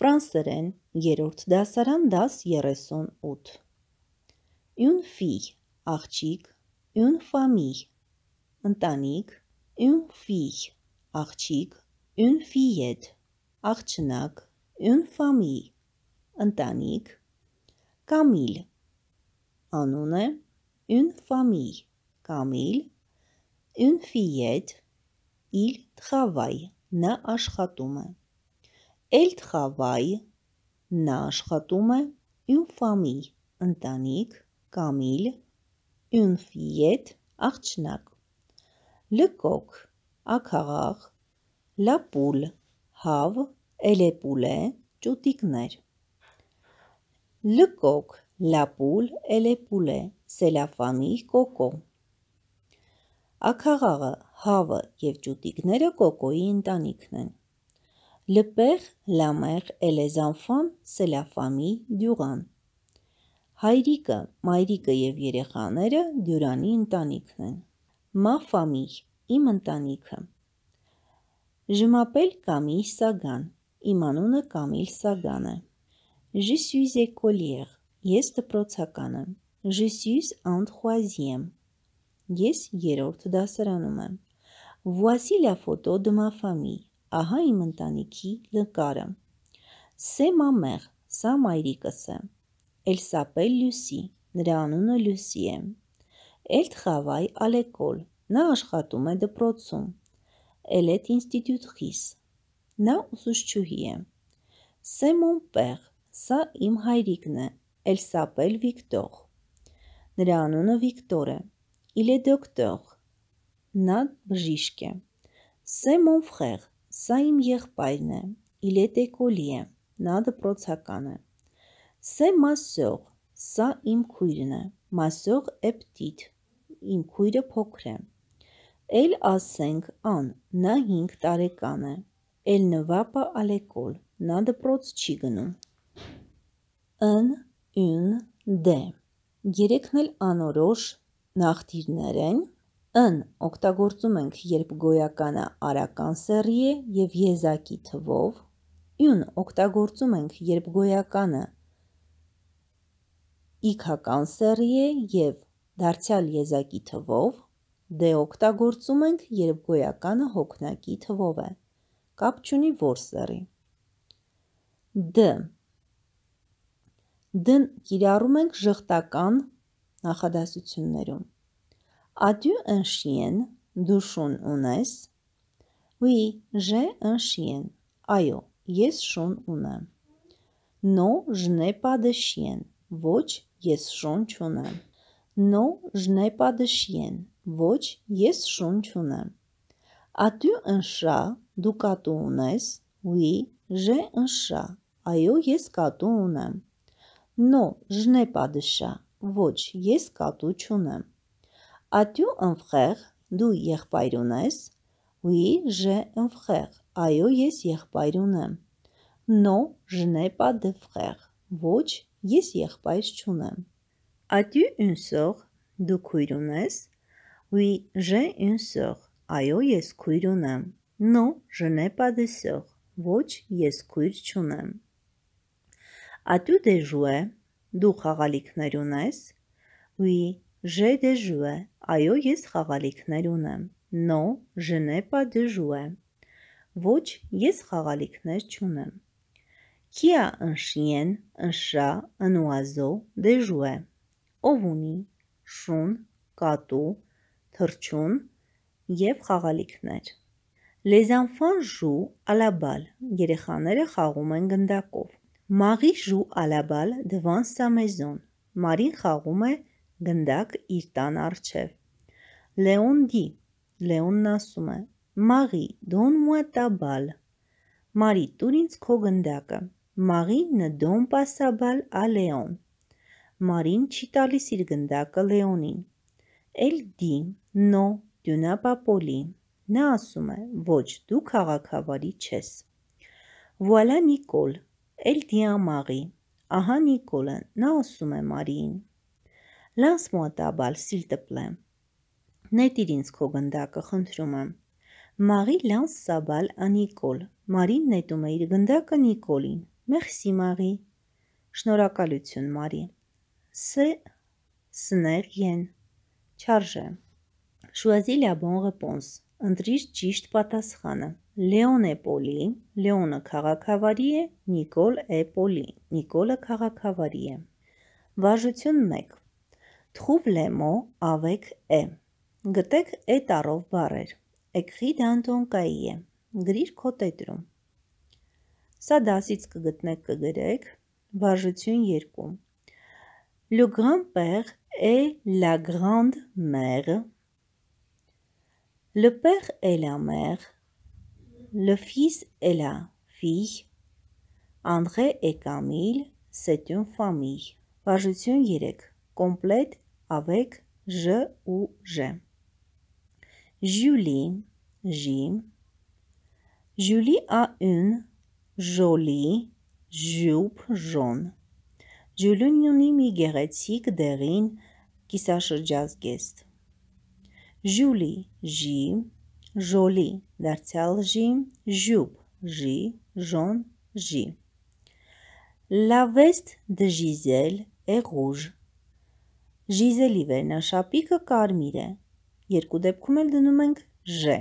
ֆրանսերեն, երրորդ դասարան դաս 38։ Une fille, աղջիկ, une famille, ընտանիք, une fille, աղջիկ, une fillette, աղջնակ, une famille, ընտանիք, Կամիլ, անուն է, une famille, Կամիլ, une fillette, il travaille, նա աշխատում է։ Էլթխավայ նա աշխատում է Յունֆամի ընտանիք, Կամիլ Յունֆիետ աղջնակ։ Լկոկ աքաղաղ լապուլ հավ էլեպուլե ճուտիկներ։ Լկոկ լապուլ էլեպուլե սելաֆամի կոկո։ Աքաղաղը, հավը եւ ճուտիկները կոկոյի ընտանիքն են։ Le père, la mère et les enfants, c'est la famille Duran։ Հայրիկը, մայրիկը եւ երեխաները Դյուրանի ընտանիքն են։ Ma famille, իմ ընտանիքը։ Je m'appelle Camille Sagan։ Իմ անունը Կամիլ Սագան է։ Je suis écolière։ Ես դպրոցական եմ։ Je suis en 3e։ Ես երրորդ դասարանում եմ։ Voici la photo de ma famille ահա իմ ընտանիքի նկարը։ Սե մամեղ, սա մայրիկս է։ Էլսապել Լյուսի, նրա անունը Լյուսի է։ Էլտ խավայ Ալեկոլ, նա աշխատում է դպրոցում։ Էլետ ինստիտուտ խիս, նա ուսուցչուհի է։ Սեմոն Պեղ, սա իմ հայրիկն է, Էլսապել Վիկտոր։ Նրա անունը Վիկտոր է։ Իլե դոկտոր։ Նա բժիշկ է։ Սեմոն Ֆրեղ, Սա իմ եղբայրն է, Իլետեկոլի է, նա դպրոցական է։ Սե Մասյող, սա իմ քույրն է, Մասյող Էպտիտ, իմ քույրը փոքր է։ Էլ ասենք Ան, նա 5 տարեկան է։ Էլ Նվապա Ալեկոլ, նա դպրոց չի գնում։ Ն, Ն, Դ։ Երեքն էլ անորոշ նախտիրներ են, Ն օգտագործում ենք, երբ գոյականը արական սեռի է եւ եզակի թվով, յուն օգտագործում ենք, երբ գոյականը իքական սեռի է եւ դարձյալ եզակի թվով, դ դե, օգտագործում ենք, երբ գոյականը հոգնակի թվով է։ Կապ չունի որ սեռի։ Դ Դն կիրառում ենք ժխտական նախադասություններում։ As-tu un chien? Դու շուն ունես? Oui, j'ai un chien. Այո, ես շուն ունեմ։ Non, je n'ai pas de chien. Ոչ, ես շուն չունեմ։ Non, je n'ai pas de chien. Ոչ, ես շուն չունեմ։ As-tu un chat? Դու կատու ունես? Oui, j'ai un chat. Այո, ես կատու ունեմ։ Non, je n'ai pas de chat. Ոչ, ես կատու չունեմ։ Ատյու ընվխեղ, դու եղբայրուն ես, ուի ժե ընվխեղ, այո ես եղբայրուն եմ, նո ժնեպա դվխեղ, ոչ ես եղբայր չունեմ։ Ատյու ունսող, դու կույրուն ես, ուի ժե ունսող, այո ես կույրուն եմ, նո ժնեպա դսող, ոչ ես կույր չունեմ։ Ատյու դեժու է, դու խաղալիքներ ունես, ուի Ժե դեժուե, այո ես խաղալիքներ ունեմ։ Նո, ժնեպա դեժուե։ Ոչ, ես խաղալիքներ չունեմ։ Կիա ընշիեն, ընշա, ընուազո, դեժուե։ Ով ունի, շուն, կատու, թրջուն և խաղալիքներ։ Les enfants jouent à la balle. Երեխաները խաղում են գնդակով։ Marie joue à la balle devant sa maison. Մարին խաղում է գնդակ իր տան արջև։ լեոն դի, լեոնն ասում է, մաղի, դոն մուա տաբալ, մարի տուր ինձ քո գնդակը, մաղի նդոն պասաբալ ա լեոն, մարին չի տալիս իր գնդակը լեոնին, էլ դի, նո, դյունապապոլի, նա ասում է, ոչ, դու քաղաքավարի չես։ Վուալա Նիկոլ, էլ դիամաղի, ահա Նիկոլը, նա ասում է Մարիին, Լանս մոտաբալ, սիլտպլեմ։ Նետիր ինձ քո գնդակը, խնդրում եմ։ Մաղի լանս սաբալ անիկոլ։ Մարին նետում է իր գնդակը Նիկոլին։ Մեղսի մաղի։ Շնորհակալություն, Մարի։ Ս սներ են։ Չարժե։ Շուազիլիա բոն ռեպոնս։ Ընտրիր ճիշտ պատասխանը։ Լեոն է Պոլի, Լեոնը քաղաքավարի է, Նիկոլ է Պոլի, Նիկոլը քաղաքավարի է։ Վարժություն 1 Troublez-moi avec e։ Գտեք է տառով բառեր։ Էքրի դանտոն կայիե։ Գրիր քո տետրում։ Սա դասից կգտնեք կգրեք վարժություն 2։ Le grand-père et la grande-mère. Le père et la mère. Le fils et la fille. André et Camille, c'est une famille. Վարժություն 3 complète avec je ou je. Julie, J. Julie a une jolie jupe jaune. Julie ունի մի գեղեցիկ դեղին կիսաշրջազգեստ։ Julie, J. Jolie, դարձյալ J, jupe, J, jaune, J. La veste de Gisèle est rouge. Ժիզելի վերնաշապիկը կարմիր է։ Երկու դեպքում էլ դնում ենք Ժ։